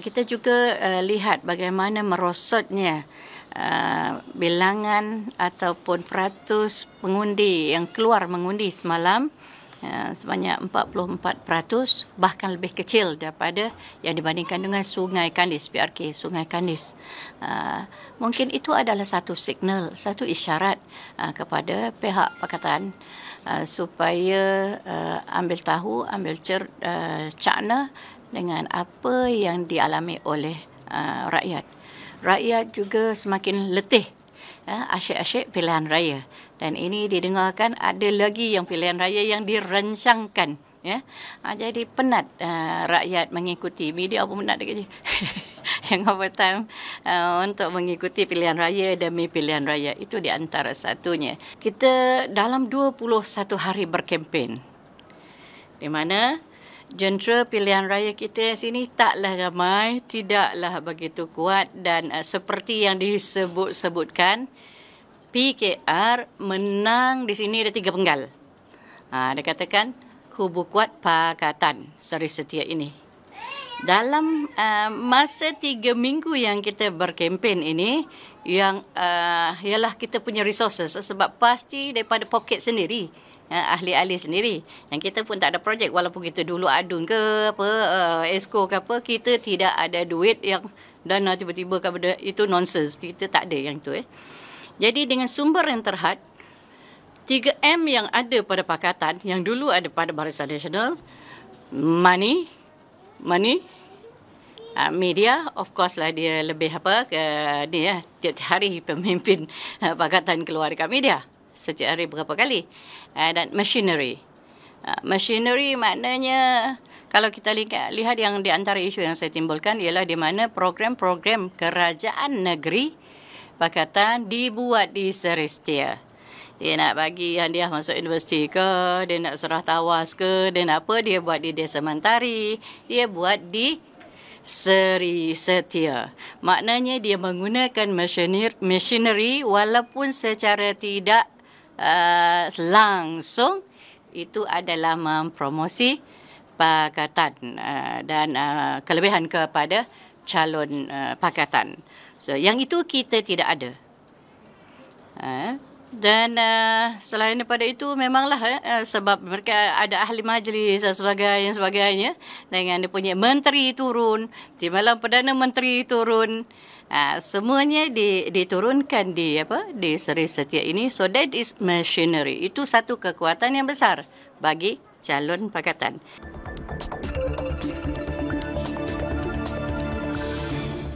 Kita juga uh, lihat bagaimana merosotnya uh, bilangan ataupun peratus pengundi yang keluar mengundi semalam. Ya, sebanyak 44% bahkan lebih kecil daripada yang dibandingkan dengan Sungai Kandis PRK Sungai Kandis. Ah, mungkin itu adalah satu signal, satu isyarat ah, kepada pihak pakatan ah, supaya ambil tahu, ambil cer cakna dengan apa yang dialami oleh rakyat. Rakyat juga semakin letih Ha, asyik-asyik pilihan raya. Dan ini didengarkan ada lagi yang pilihan raya yang direncangkan. Ya, ha, jadi penat ha, rakyat mengikuti media apa penat dekat je. yang apa time uh, untuk mengikuti pilihan raya demi pilihan raya itu di antara satunya. Kita dalam 21 hari berkempen. Di mana jentera pilihan raya kita yang sini taklah ramai, tidaklah begitu kuat dan uh, seperti yang disebut-sebutkan PKR menang di sini ada tiga penggal. Ha, dia katakan kubu kuat pakatan seri setia ini dalam uh, masa tiga minggu yang kita berkempen ini yang uh, ialah kita punya resources sebab pasti daripada poket sendiri uh, ahli-ahli sendiri yang kita pun tak ada projek walaupun kita dulu adun ke apa uh, esko ke apa kita tidak ada duit yang dana tiba-tiba itu nonsense kita tak ada yang tu eh jadi dengan sumber yang terhad 3M yang ada pada pakatan yang dulu ada pada Barisan Nasional money money uh, ah, media of course lah dia lebih apa ke ni ya tiap hari pemimpin uh, pakatan keluar dekat media setiap hari berapa kali uh, dan machinery uh, machinery maknanya kalau kita lihat, lihat yang di antara isu yang saya timbulkan ialah di mana program-program kerajaan negeri pakatan dibuat di Seristia dia nak bagi hadiah masuk universiti ke, dia nak serah tawas ke, dia nak apa, dia buat di Desa Mentari, dia buat di Seri Setia. Maknanya dia menggunakan machinery walaupun secara tidak uh, langsung itu adalah mempromosi pakatan uh, dan uh, kelebihan kepada calon uh, pakatan. So yang itu kita tidak ada. Uh, dan uh, selain daripada itu memanglah eh, eh, sebab mereka ada ahli majlis dan sebagainya, sebagainya dengan dia punya menteri turun, di malam perdana menteri turun. Uh, semuanya di, diturunkan di apa di seri setia ini so that is machinery itu satu kekuatan yang besar bagi calon pakatan.